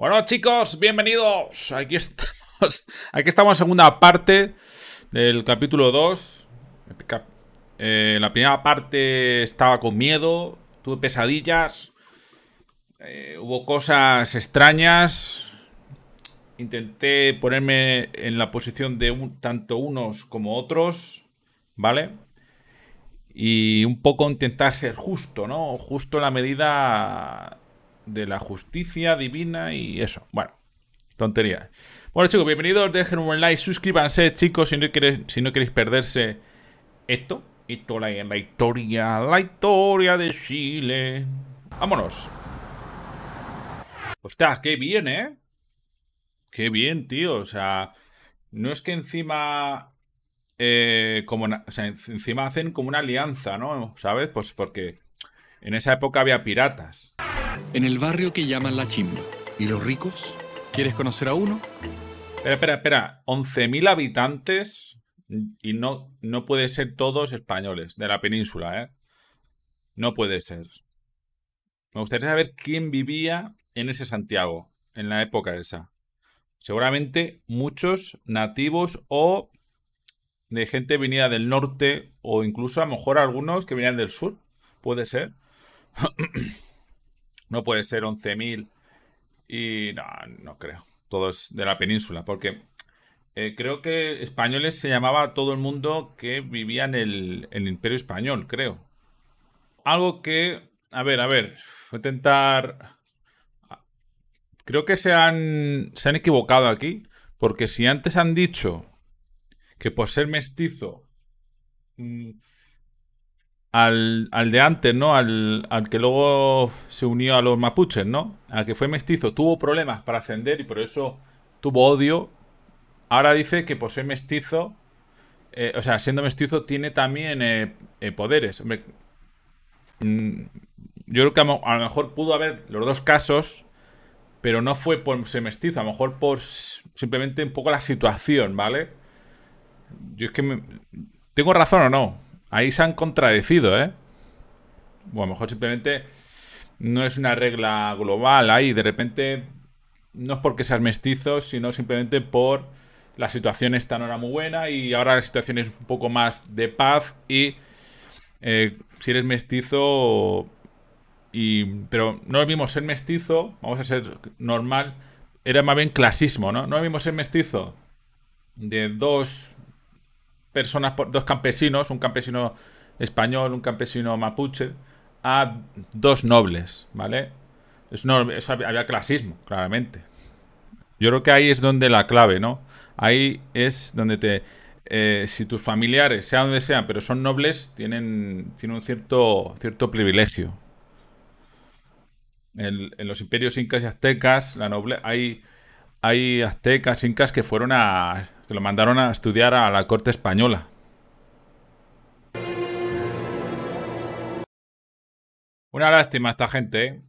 Bueno chicos, bienvenidos. Aquí estamos. Aquí estamos en segunda parte del capítulo 2. Eh, la primera parte estaba con miedo, tuve pesadillas, eh, hubo cosas extrañas. Intenté ponerme en la posición de tanto unos como otros, ¿vale? Y un poco intentar ser justo, ¿no? Justo en la medida de la justicia divina y eso. Bueno, tontería. Bueno, chicos, bienvenidos. Dejen un like, suscríbanse, chicos, si no queréis, si no queréis perderse esto. Esto, la, la historia, la historia de Chile. Vámonos. Ostras, qué bien, ¿eh? Qué bien, tío. O sea, no es que encima... Eh, como encima hacen como una alianza, ¿no? ¿Sabes? Pues porque en esa época había piratas. En el barrio que llaman La Chimba. ¿Y los ricos? ¿Quieres conocer a uno? Espera, espera, espera. 11.000 habitantes y no, no puede ser todos españoles de la península, ¿eh? No puede ser. Me gustaría saber quién vivía en ese Santiago, en la época esa. Seguramente muchos nativos o de gente venida del norte o incluso a lo mejor algunos que venían del sur. Puede ser. No puede ser 11.000 y no, no creo. Todos de la península, porque eh, creo que españoles se llamaba a todo el mundo que vivía en el, imperio español, creo. Algo que, a ver, a ver, voy a intentar... Ah, creo que se han, se han equivocado aquí, porque si antes han dicho que por ser mestizo... Mm, al, de antes, ¿no? Al, al, que luego se unió a los mapuches, ¿no? Al que fue mestizo. Tuvo problemas para ascender y por eso tuvo odio. Ahora dice que por ser mestizo, eh, o sea, siendo mestizo, tiene también eh, eh, poderes. Mm, yo creo que a, a lo mejor pudo haber los dos casos pero no fue por ser mestizo, a lo mejor por simplemente un poco la situación, ¿vale? Yo es que me... tengo razón o no. Ahí se han contradecido, ¿eh? O a lo mejor simplemente no es una regla global ahí. De repente, no es porque seas mestizo, sino simplemente por la situación esta no era muy buena y ahora la situación es un poco más de paz y eh, si eres mestizo y pero no es mismo ser mestizo vamos a ser normal era más bien clasismo no no es mismo ser mestizo de dos personas, dos campesinos, un campesino español, un campesino mapuche, a dos nobles, ¿vale? Es había, clasismo, claramente. Yo creo que ahí es donde la clave, ¿no? Ahí es donde te... Eh, si tus familiares, sea donde sean, pero son nobles, tienen, tienen un cierto, cierto privilegio. En, los imperios incas y aztecas, la noble, hay, hay aztecas, incas que fueron a, que lo mandaron a estudiar a la corte española. Una lástima esta gente, ¿eh?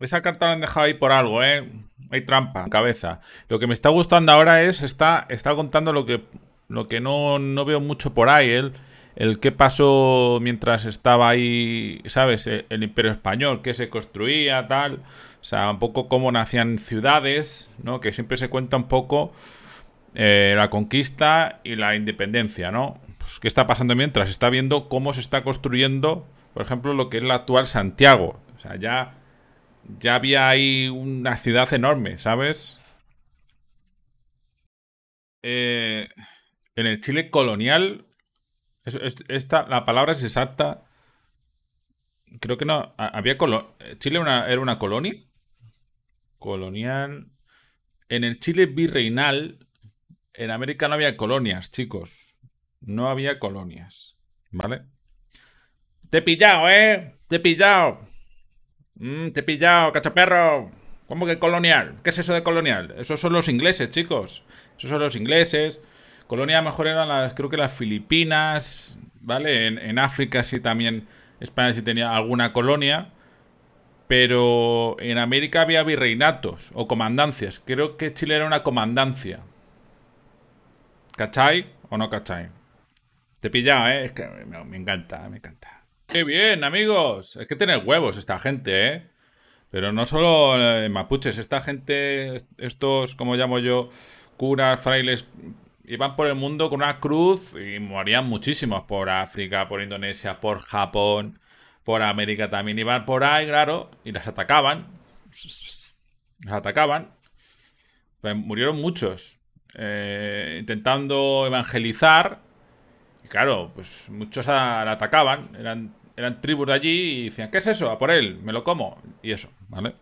Esa carta la han dejado ahí por algo, ¿eh? Hay trampa en cabeza. Lo que me está gustando ahora es, está, está contando lo que, lo que no, no veo mucho por ahí, el, el qué pasó mientras estaba ahí, ¿sabes? E, el, imperio español, qué se construía, tal. O sea, un poco cómo nacían ciudades, ¿no? Que siempre se cuenta un poco eh, la conquista y la independencia, ¿no? Pues, ¿Qué está pasando mientras? Está viendo cómo se está construyendo, por ejemplo, lo que es la actual Santiago. O sea, ya, ya había ahí una ciudad enorme, ¿sabes? Eh, en el Chile colonial, esta, la palabra es exacta. Creo que no. Había Chile era una colonia. Colonial. En el Chile virreinal en América no había colonias, chicos. No había colonias, ¿vale? Te he pillado, ¿eh? Te he pillado. Mm, te he pillado, cachaperro. ¿Cómo que colonial? ¿Qué es eso de colonial? Esos son los ingleses, chicos. Esos son los ingleses. Colonia mejor eran las, creo que las Filipinas, ¿vale? en África sí también, España sí tenía alguna colonia. Pero en América había virreinatos o comandancias. Creo que Chile era una comandancia, ¿Cachai o no cachai? Te he ¿eh? Es que me, encanta, me encanta. ¡Qué bien, amigos! Es que tener huevos esta gente, ¿eh? Pero no solo eh, mapuches, esta gente, estos, como llamo yo, curas, frailes, iban por el mundo con una cruz y morían muchísimos por África, por Indonesia, por Japón, por América también. Iban por ahí, claro, y las atacaban. Las atacaban. pues murieron muchos. Eh, intentando evangelizar. Y claro, pues muchos la atacaban, eran, eran tribus de allí y decían, ¿qué es eso? A por él, me lo como. Y eso, ¿vale?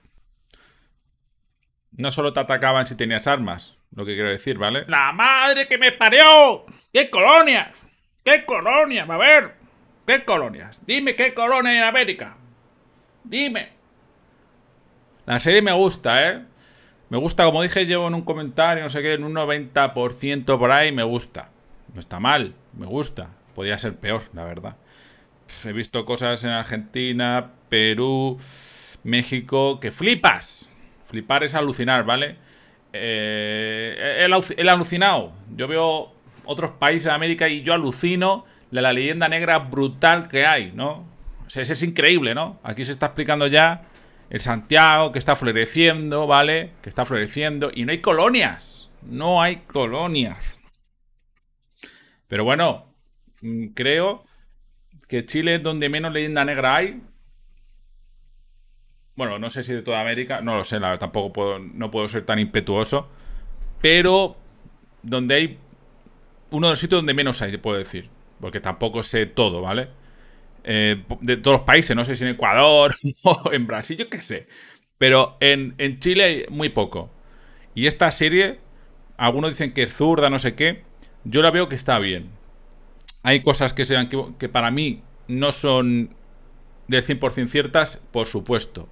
No solo te atacaban si tenías armas, lo que quiero decir, ¿vale? ¡La madre que me parió! ¡Qué colonias! ¿Qué colonias? A ver, ¿qué colonias? Dime qué colonia en América. Dime. La serie me gusta, ¿eh? Me gusta, como dije, llevo en un comentario, no sé qué, en un 90% por ahí, me gusta. No está mal, me gusta. Podría ser peor, la verdad. He visto cosas en Argentina, Perú, México, que flipas. Flipar es alucinar, ¿vale? Eh, el, alucinado. Yo veo otros países de América y yo alucino de la leyenda negra brutal que hay, ¿no? O sea, ese es increíble, ¿no? Aquí se está explicando ya el Santiago que está floreciendo, ¿vale? Que está floreciendo y no hay colonias. No hay colonias. Pero bueno, mm, creo que Chile es donde menos leyenda negra hay. Bueno, no sé si de toda América, no lo sé, la verdad, tampoco puedo, no puedo ser tan impetuoso. Pero donde hay uno de los sitios donde menos hay, te puedo decir. Porque tampoco sé todo, ¿vale? Eh, de todos los países, no sé si en Ecuador o en Brasil, yo qué sé. Pero en, en Chile muy poco. Y esta serie, algunos dicen que es zurda, no sé qué. Yo la veo que está bien. Hay cosas que, sean, que, para mí no son del 100% ciertas, por supuesto.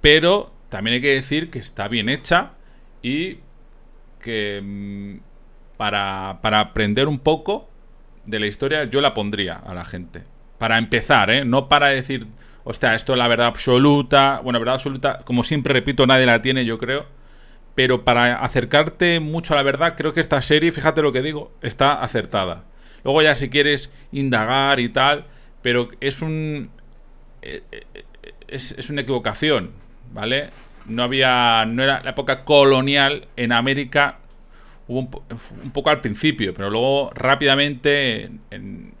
Pero también hay que decir que está bien hecha y que mm, para, para aprender un poco de la historia yo la pondría a la gente. Para empezar, ¿eh? No para decir, sea, esto es la verdad absoluta. Bueno, verdad absoluta, como siempre repito, nadie la tiene, yo creo. Pero para acercarte mucho a la verdad, creo que esta serie, fíjate lo que digo, está acertada. Luego ya si quieres indagar y tal, pero es un... Eh, eh, eh, es, es una equivocación, ¿vale? No había... No era la época colonial en América hubo un, poco al principio, pero luego rápidamente en,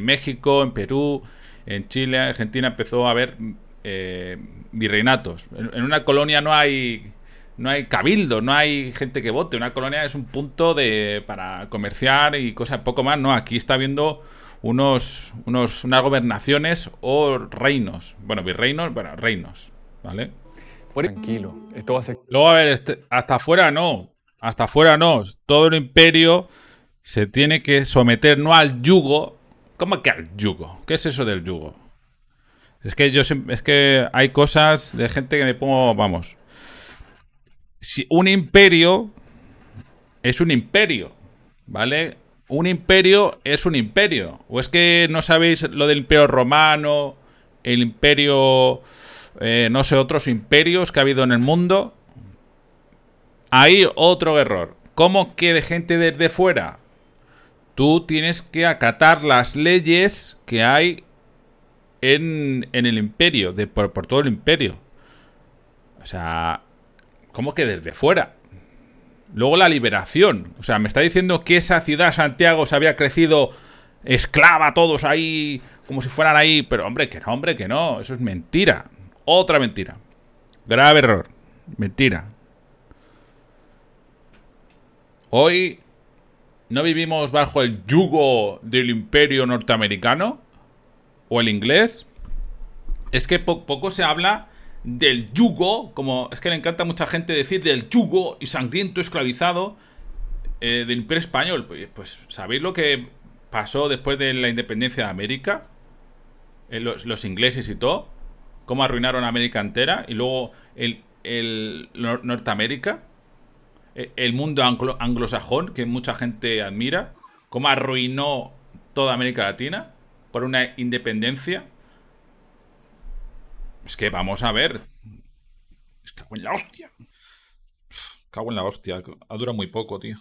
México, en Perú, en Chile, Argentina empezó a haber eh, virreinatos. En, una colonia no hay no hay cabildo, no hay gente que vote. Una colonia es un punto de para comerciar y cosas poco más. No, aquí está habiendo unos, unos unas gobernaciones o reinos. Bueno, virreinos, bueno, reinos, ¿vale? Tranquilo, esto va a ser... Luego, a ver, este, hasta afuera no, hasta afuera no, todo el imperio se tiene que someter no al yugo. ¿Cómo que al yugo? ¿Qué es eso del yugo? Es que yo es que hay cosas de gente que me pongo, vamos. Si un imperio es un imperio, ¿vale? Un imperio es un imperio. O es que no sabéis lo del imperio romano, el imperio, eh, no sé, otros imperios que ha habido en el mundo. Ahí otro error. ¿Cómo que de gente desde fuera? Tú tienes que acatar las leyes que hay en, en el imperio, de, por, por todo el imperio. O sea, ¿cómo que desde fuera? Luego la liberación. O sea, me está diciendo que esa ciudad, Santiago, se había crecido esclava todos ahí, como si fueran ahí. Pero hombre, que no, hombre, que no. Eso es mentira. Otra mentira. Grave error. Mentira. Hoy no vivimos bajo el yugo del imperio norteamericano o el inglés. Es que poco se habla del yugo, como es que le encanta a mucha gente decir del yugo y sangriento esclavizado eh, del imperio español. Pues, ¿sabéis lo que pasó después de la independencia de América? Eh, los, ingleses y todo. ¿Cómo arruinaron América entera? Y luego el, el Norteamérica. Eh, el mundo anglosajón, que mucha gente admira, cómo arruinó toda América Latina por una independencia. Es que vamos a ver. Es que cago en la hostia. Cago en la hostia. Ha durado muy poco, tío.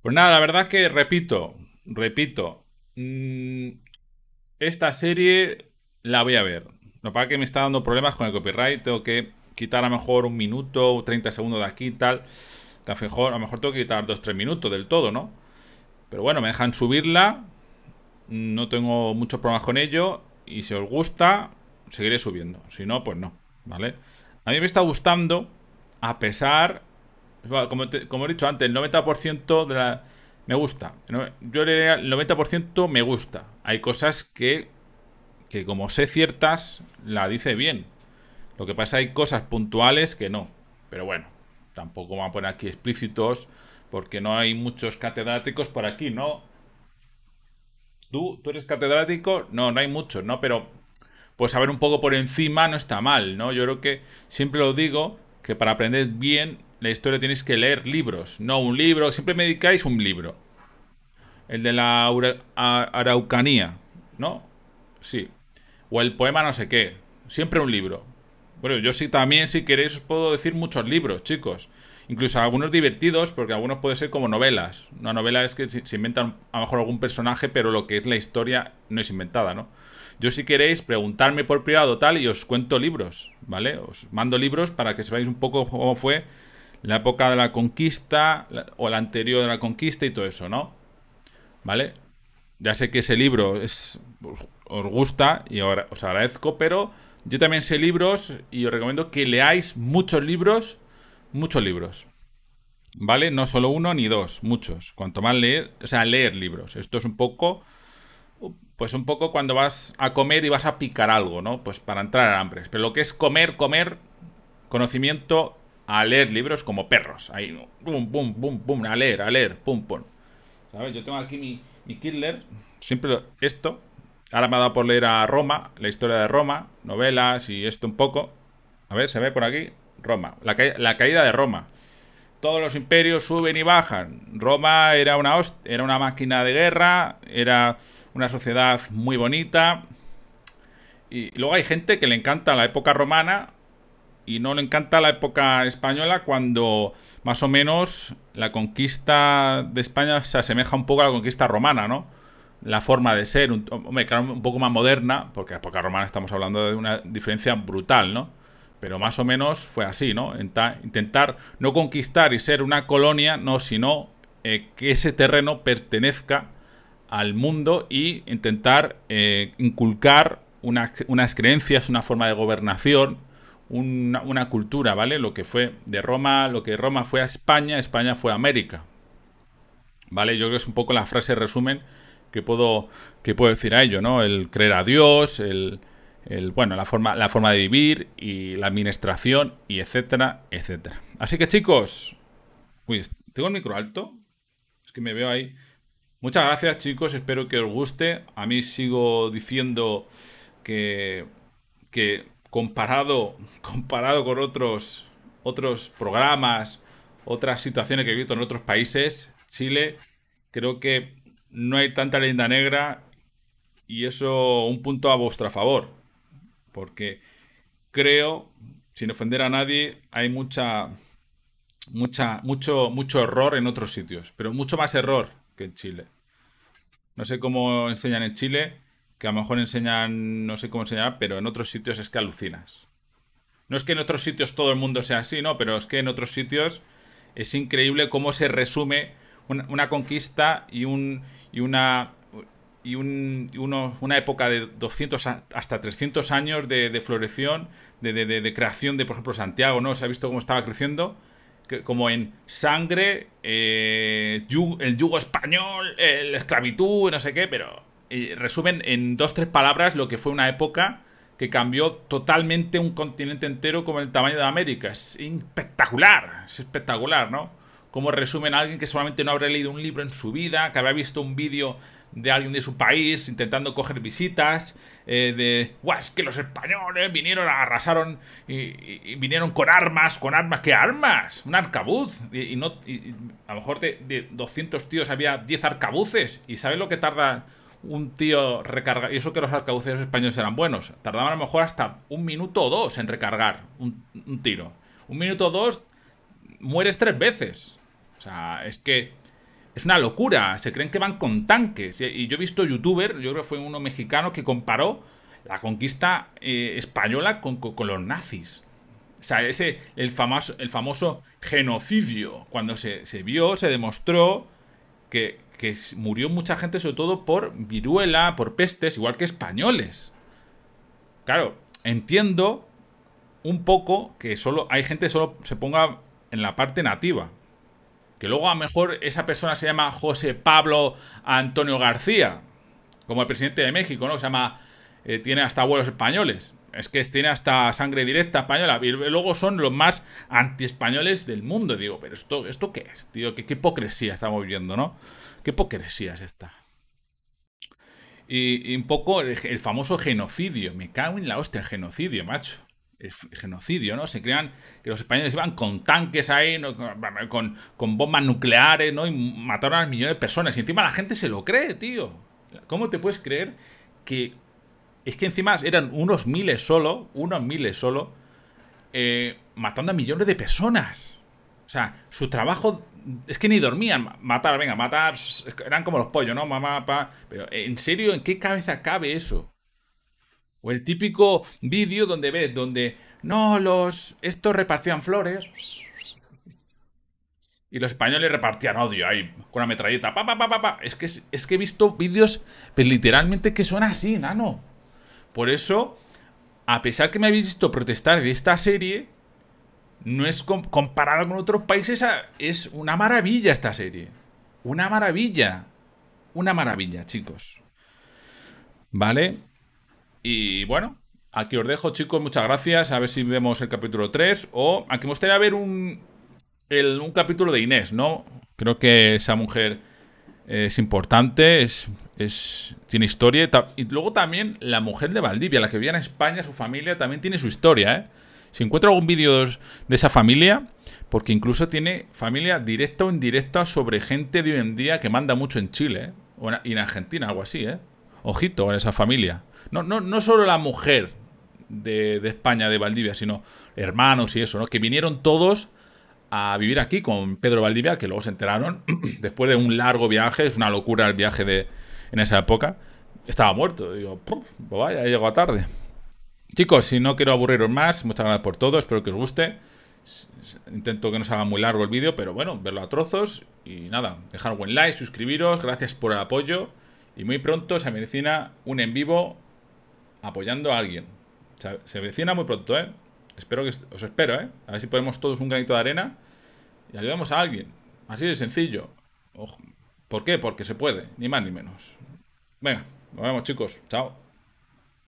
Pues nada, la verdad es que repito, repito. Mm, esta serie la voy a ver. Lo que pasa que me está dando problemas con el copyright. Tengo que quitar a lo mejor un minuto, 30 segundos de aquí y tal. Que a lo mejor, a mejor tengo que quitar 2-3 minutos del todo, ¿no? Pero bueno, me dejan subirla. No tengo muchos problemas con ello. Y si os gusta, seguiré subiendo. Si no, pues no, ¿vale? A mí me está gustando, a pesar... Como, como he dicho antes, el 90% de la... Me gusta. Yo le diría el 90% me gusta. Hay cosas que, que como sé ciertas, la dice bien. Lo que pasa hay cosas puntuales que no. Pero bueno, tampoco vamos a poner aquí explícitos porque no hay muchos catedráticos por aquí, ¿no? ¿Tú, ¿Tú eres catedrático? No, no hay muchos, ¿no? Pero pues saber un poco por encima no está mal, ¿no? Yo creo que siempre lo digo, que para aprender bien la historia tienes que leer libros, no un libro, siempre me dedicáis un libro. El de la Araucanía, ¿no? Sí. O el poema no sé qué, siempre un libro. Bueno, yo sí también, si queréis, os puedo decir muchos libros, chicos. Incluso algunos divertidos, porque algunos puede ser como novelas. Una novela es que se inventan a lo mejor algún personaje, pero lo que es la historia no es inventada, ¿no? Yo si queréis, preguntarme por privado tal y os cuento libros, ¿vale? Os mando libros para que sepáis un poco cómo fue la época de la conquista o la anterior de la conquista y todo eso, ¿no? ¿Vale? Ya sé que ese libro es, os gusta y ahora os agradezco, pero yo también sé libros y os recomiendo que leáis muchos libros, muchos libros. ¿Vale? No solo uno ni dos, muchos. Cuanto más leer, o sea, leer libros. Esto es un poco, pues un poco cuando vas a comer y vas a picar algo, ¿no? Pues para entrar a hambre. Pero lo que es comer, comer, conocimiento, a leer libros como perros. Ahí, boom pum, pum, pum, a leer, a leer, pum, pum. ¿Sabes? Yo tengo aquí mi, mi siempre esto, Ahora me ha dado por leer a Roma, la historia de Roma, novelas y esto un poco. A ver, se ve por aquí. Roma, la, caída de Roma. Todos los imperios suben y bajan. Roma era una, era una máquina de guerra, era una sociedad muy bonita. y luego hay gente que le encanta la época romana y no le encanta la época española cuando más o menos la conquista de España se asemeja un poco a la conquista romana, ¿no? la forma de ser, un, un poco más moderna, porque en época romana estamos hablando de una diferencia brutal, ¿no? Pero más o menos fue así, ¿no? Intentar no conquistar y ser una colonia, no, sino eh, que ese terreno pertenezca al mundo y intentar eh, inculcar unas creencias, una forma de gobernación, una, una, cultura, ¿vale? Lo que fue de Roma, lo que Roma fue a España, España fue a América. ¿Vale? Yo creo que es un poco la frase resumen que puedo, que puedo decir a ello, ¿no? El creer a Dios, el, el, bueno, la forma, la forma de vivir y la administración y etcétera, etcétera. Así que chicos, uy, tengo el micro alto, es que me veo ahí. Muchas gracias chicos, espero que os guste. A mí sigo diciendo que, que comparado, comparado con otros, otros programas, otras situaciones que he visto en otros países, Chile, creo que no hay tanta leyenda negra y eso un punto a vuestra favor, porque creo, sin ofender a nadie, hay mucha, mucha, mucho, mucho error en otros sitios, pero mucho más error que en Chile. No sé cómo enseñan en Chile, que a lo mejor enseñan, no sé cómo enseñar, pero en otros sitios es que alucinas. No es que en otros sitios todo el mundo sea así, no, pero es que en otros sitios es increíble cómo se resume una, conquista y, un, y una y, una época de 200 hasta 300 años de, de floreción, de, de, creación de, por ejemplo, Santiago, ¿no? Se ha visto cómo estaba creciendo, como en sangre, eh, el yugo español, la esclavitud, no sé qué, pero eh, resumen en dos, tres palabras lo que fue una época que cambió totalmente un continente entero como el tamaño de América. Es espectacular, es espectacular, ¿no? Como resumen alguien que solamente no habrá leído un libro en su vida, que habrá visto un vídeo de alguien de su país intentando coger visitas, eh, de, guau, es que los españoles vinieron, arrasaron y, vinieron con armas, con armas, ¿qué armas? Un arcabuz. Y, no, a lo mejor de, 200 tíos había 10 arcabuces. ¿Y sabes lo que tarda un tío recargar? Y eso que los arcabuces españoles eran buenos. Tardaban a lo mejor hasta un minuto o dos en recargar un tiro. Un minuto o dos, mueres tres veces sea, es que es una locura. Se creen que van con tanques. Y yo he visto youtuber, yo creo que fue uno mexicano, que comparó la conquista eh, española con, los nazis. O sea, ese, el, famoso, el famoso genocidio. Cuando se, vio, se demostró que, que, murió mucha gente, sobre todo por viruela, por pestes, igual que españoles. Claro, entiendo un poco que solo hay gente que solo se ponga en la parte nativa. Que luego a lo mejor esa persona se llama José Pablo Antonio García, como el presidente de México, ¿no? Se llama, eh, tiene hasta abuelos españoles. Es que tiene hasta sangre directa española. Y luego son los más anti-españoles del mundo. digo, pero esto, ¿esto qué es, tío? ¿Qué, hipocresía estamos viendo no? ¿Qué hipocresía es esta? Y, un poco el, el, famoso genocidio. Me cago en la hostia, el genocidio, macho genocidio, ¿no? Se crean que los españoles iban con tanques ahí, con, bombas nucleares, ¿no? Y mataron a millones de personas. Y encima la gente se lo cree, tío. ¿Cómo te puedes creer que... Es que encima eran unos miles solo, unos miles solo, eh, matando a millones de personas. O sea, su trabajo... Es que ni dormían. Matar, venga, matar... Eran como los pollos, ¿no? Mamá, papá... Pero, ¿en serio? ¿En qué cabeza cabe eso? O el típico vídeo donde ves, donde, no, los, estos repartían flores. Y los españoles repartían odio ahí, con una metralleta. Pa, pa, pa, es, que, es que he visto vídeos, pues, literalmente que son así, nano. Por eso, a pesar que me habéis visto protestar de esta serie, no es comparado con otros países, es una maravilla esta serie. Una maravilla. Una maravilla, chicos. ¿Vale? Y bueno, aquí os dejo, chicos. Muchas gracias. A ver si vemos el capítulo 3. O aquí me gustaría ver un, un capítulo de Inés, ¿no? Creo que esa mujer es importante, es, es, tiene historia. Y luego también la mujer de Valdivia, la que vivía en España, su familia, también tiene su historia, ¿eh? Si encuentro algún vídeo de esa familia, porque incluso tiene familia directa o indirecta sobre gente de hoy en día que manda mucho en Chile, ¿eh? o en, y en Argentina, algo así, ¿eh? Ojito en esa familia. No, no, solo la mujer de, España, de Valdivia, sino hermanos y eso, ¿no? Que vinieron todos a vivir aquí con Pedro Valdivia, que luego se enteraron, después de un largo viaje, es una locura el viaje de en esa época, estaba muerto. digo, pues vaya, llegó a tarde. Chicos, si no quiero aburriros más, muchas gracias por todo, espero que os guste. Intento que no se haga muy largo el vídeo, pero bueno, verlo a trozos. Y nada, dejar un buen like, suscribiros, gracias por el apoyo. Y muy pronto se medicina un en vivo apoyando a alguien. Se, vecina muy pronto, ¿eh? Espero que os espero, ¿eh? A ver si ponemos todos un granito de arena y ayudamos a alguien. Así de sencillo. ¿Por qué? Porque se puede, ni más ni menos. Venga, nos vemos chicos. Chao.